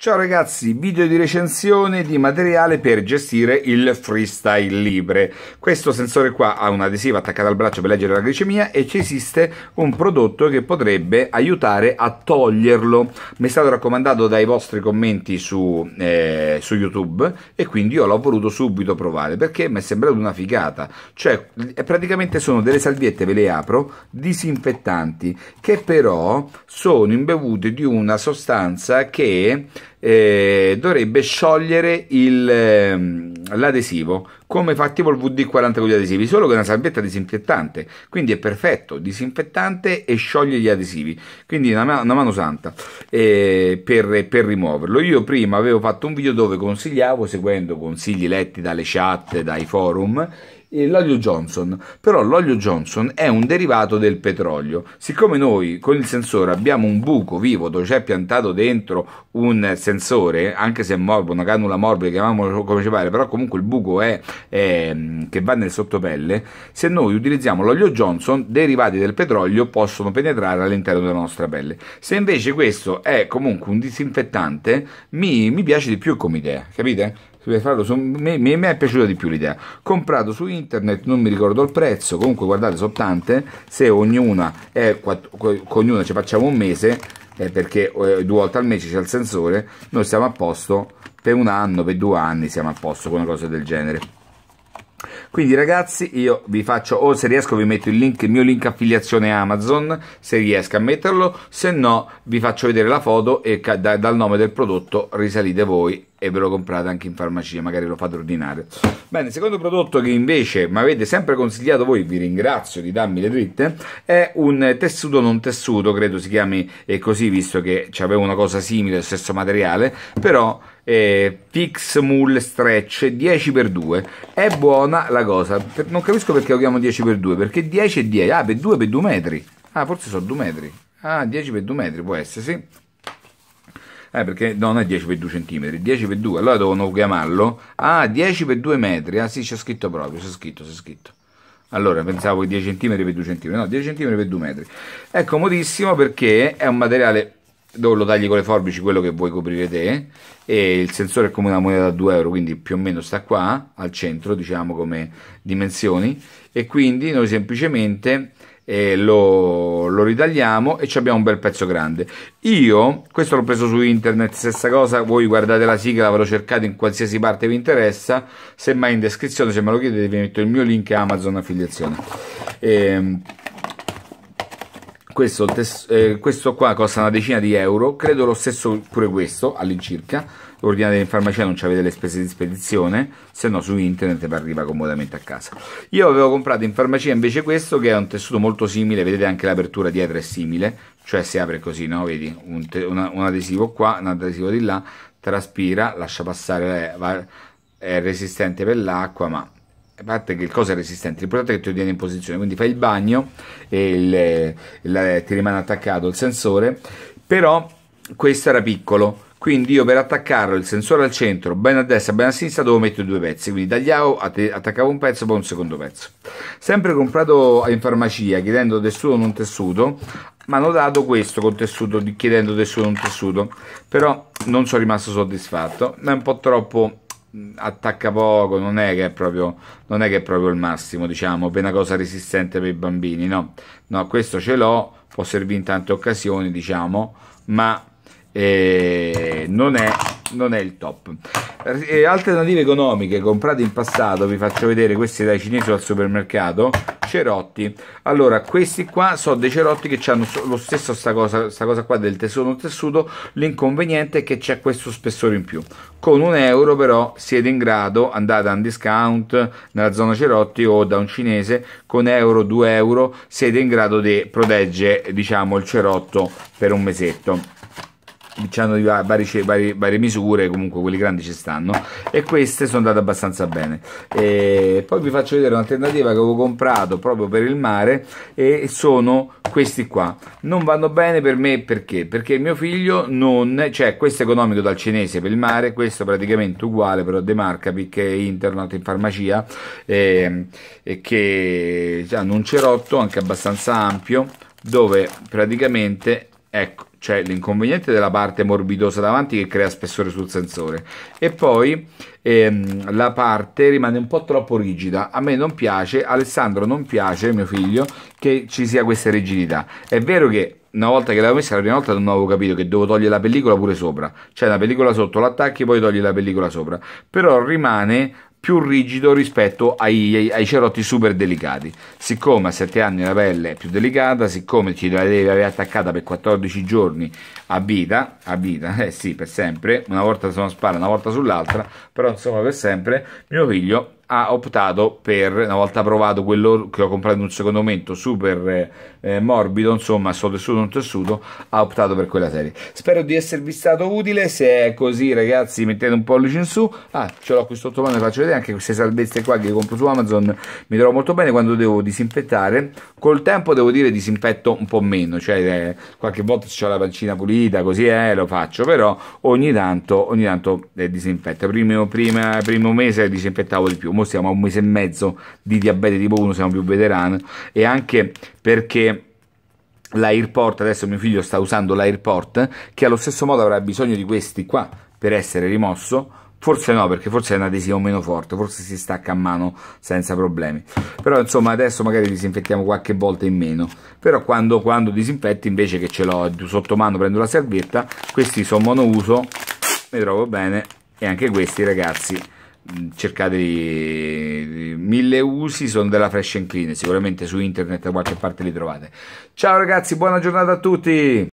Ciao ragazzi, video di recensione di materiale per gestire il freestyle libre. Questo sensore qua ha un'adesiva attaccata al braccio per leggere la glicemia e ci esiste un prodotto che potrebbe aiutare a toglierlo. Mi è stato raccomandato dai vostri commenti su, eh, su YouTube e quindi io l'ho voluto subito provare perché mi è sembrato una figata. Cioè, eh, praticamente sono delle salviette, ve le apro, disinfettanti che però sono imbevute di una sostanza che eh, dovrebbe sciogliere il, ehm, l'adesivo come fa tipo il VD40 con gli adesivi, solo che è una salvietta disinfettante, quindi è perfetto, disinfettante e scioglie gli adesivi, quindi una, una mano santa eh, per, per, rimuoverlo. Io prima avevo fatto un video dove consigliavo, seguendo consigli letti dalle chat, dai forum, eh, l'olio Johnson, però l'olio Johnson è un derivato del petrolio. Siccome noi con il sensore abbiamo un buco vivo dove c'è piantato dentro un sensore, anche se è morbido, una cannula morbida, chiamiamolo come ci pare, però comunque il buco è, è che va nel sottopelle, se noi utilizziamo l'olio Johnson, derivati del petrolio possono penetrare all'interno della nostra pelle. Se invece questo è comunque un disinfettante, mi, mi piace di più come idea, capite? deve farlo mi, è piaciuta di più l'idea comprato su internet non mi ricordo il prezzo comunque guardate sono tante se ognuna è con ognuna ci facciamo un mese eh, perché eh, due volte al mese c'è il sensore noi siamo a posto per un anno per due anni siamo a posto con una cosa del genere quindi ragazzi io vi faccio, o se riesco vi metto il link, il mio link affiliazione Amazon, se riesco a metterlo, se no vi faccio vedere la foto e da, dal nome del prodotto risalite voi e ve lo comprate anche in farmacia, magari lo fate ordinare. Bene, il secondo prodotto che invece mi avete sempre consigliato voi, vi ringrazio di darmi le dritte, è un tessuto non tessuto, credo si chiami così, visto che c'avevo una cosa simile, lo stesso materiale, però eh, Pix Mull Stretch 10x2 è buona la cosa per, non capisco perché lo chiamo 10x2 perché 10 è 10 ah per 2 per 2 metri ah forse sono 2 metri ah 10 per 2 metri può essere sì eh, perché no, non è 10 per 2 cm, 10 per 2, allora devono chiamarlo. Ah, 10 per 2 metri, ah sì, c'è scritto proprio, c'è scritto, c'è scritto. Allora, pensavo 10 cm per 2 cm, no, 10 cm per 2 metri. È comodissimo perché è un materiale dove lo tagli con le forbici quello che vuoi coprire te e il sensore è come una moneta da 2 euro quindi più o meno sta qua al centro diciamo come dimensioni e quindi noi semplicemente eh, lo, lo, ritagliamo e abbiamo un bel pezzo grande io questo l'ho preso su internet stessa cosa voi guardate la sigla ve lo cercate in qualsiasi parte vi interessa semmai in descrizione se me lo chiedete vi metto il mio link amazon affiliazione e, ehm, questo, eh, questo qua costa una decina di euro, credo lo stesso pure questo all'incirca, ordinate in farmacia non avete le spese di spedizione, se no su internet vi arriva comodamente a casa. Io avevo comprato in farmacia invece questo che è un tessuto molto simile, vedete anche l'apertura dietro è simile, cioè si apre così, no? Vedi, un, una, un adesivo qua, un adesivo di là, traspira, lascia passare, è, eh, è resistente per l'acqua, ma a parte che il coso è resistente, l'importante è che tu lo tieni in posizione, quindi fai il bagno e il, il, ti rimane attaccato il sensore, però questo era piccolo, quindi io per attaccarlo il sensore al centro, ben a destra, ben a sinistra, dovevo mettere due pezzi, quindi tagliavo, attaccavo un pezzo, poi un secondo pezzo. Sempre comprato in farmacia, chiedendo tessuto o non tessuto, mi hanno dato questo con tessuto, chiedendo tessuto o non tessuto, però non sono rimasto soddisfatto, ma è un po' troppo attacca poco, non è che è proprio, non è che è proprio il massimo, diciamo, per una cosa resistente per i bambini, no? No, questo ce l'ho, può servire in tante occasioni, diciamo, ma eh, non è non è il top. E alternative economiche comprate in passato, vi faccio vedere questi dai cinesi al supermercato, cerotti. Allora, questi qua sono dei cerotti che hanno lo stesso sta cosa, sta cosa qua del tessuto tessuto, l'inconveniente è che c'è questo spessore in più. Con un euro però siete in grado, andate a un discount nella zona cerotti o da un cinese, con euro, 2 euro siete in grado di proteggere diciamo il cerotto per un mesetto hanno di varie, varie, varie, misure, comunque quelli grandi ci stanno e queste sono andate abbastanza bene. E poi vi faccio vedere un'alternativa che avevo comprato proprio per il mare e sono questi qua. Non vanno bene per me perché? Perché mio figlio non, cioè questo è economico dal cinese per il mare, questo praticamente uguale però De Marca, perché internet in farmacia e, ehm, e che hanno un cerotto anche abbastanza ampio dove praticamente ecco c'è l'inconveniente della parte morbidosa davanti che crea spessore sul sensore e poi ehm, la parte rimane un po' troppo rigida a me non piace, Alessandro non piace mio figlio che ci sia questa rigidità è vero che una volta che l'avevo messa la prima volta non avevo capito che devo togliere la pellicola pure sopra cioè la pellicola sotto l'attacchi poi togli la pellicola sopra però rimane più rigido rispetto ai, ai, ai cerotti super delicati. Siccome a 7 anni la pelle è più delicata, siccome ci la devi avere attaccata per 14 giorni a vita, a vita, eh sì, per sempre, una volta su una spalla, una volta sull'altra, però insomma per sempre, mio figlio ha optato per, una volta provato quello che ho comprato in un secondo momento, super eh, morbido, insomma, sto tessuto non tessuto, ha optato per quella serie. Spero di esservi stato utile, se è così ragazzi mettete un pollice in su. Ah, ce l'ho qui sotto mano, vi faccio vedere anche queste salvezze qua che compro su Amazon, mi trovo molto bene quando devo disinfettare. Col tempo devo dire disinfetto un po' meno, cioè eh, qualche volta se ho la pancina pulita, così eh, lo faccio, però ogni tanto, ogni tanto eh, disinfetto. Primo, prima, primo mese disinfettavo di più mo siamo a un mese e mezzo di diabete tipo 1, siamo più veterani, e anche perché l'AirPort, adesso mio figlio sta usando l'AirPort, che allo stesso modo avrà bisogno di questi qua per essere rimosso, Forse no, perché forse è un adesivo meno forte, forse si stacca a mano senza problemi. Però insomma adesso magari disinfettiamo qualche volta in meno. Però quando, quando disinfetti invece che ce l'ho sotto mano prendo la servietta, questi sono monouso, mi trovo bene. E anche questi ragazzi cercate di, mille usi sono della Fresh and Clean sicuramente su internet da qualche parte li trovate ciao ragazzi buona giornata a tutti